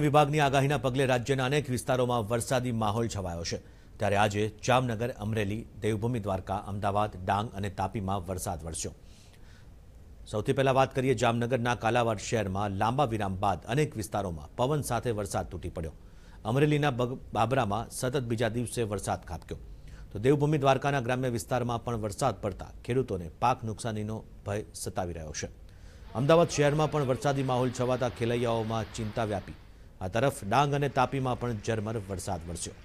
વિભાગની આગાહીના પગલે રાજ્યના અનેક વિસ્તારોમાં વરસાદી માહોલ છવાયો છે ત્યારે આજે જામનગર અમરેલી દેવભૂમિ દ્વારકા અમદાવાદ ડાંગ અને તાપીમાં વરસાદ વરસ્યો સૌથી પહેલા વાત કરીએ જામનગરના કાલાવાડ શહેરમાં લાંબા વિરામ બાદ અનેક વિસ્તારોમાં પવન સાથે વરસાદ તૂટી પડ્યો અમરેલીના બાબરામાં સતત બીજા દિવસે વરસાદ ખાબક્યો તો દેવભૂમિ દ્વારકાના ગ્રામ્ય વિસ્તારમાં પણ વરસાદ પડતા ખેડૂતોને પાક નુકસાનીનો ભય સતાવી રહ્યો છે અમદાવાદ શહેરમાં પણ વરસાદી માહોલ છવાતા ખેલૈયાઓમાં ચિંતા વ્યાપી આ તરફ ડાંગ અને તાપીમાં પણ ઝરમર વરસાદ વરસ્યો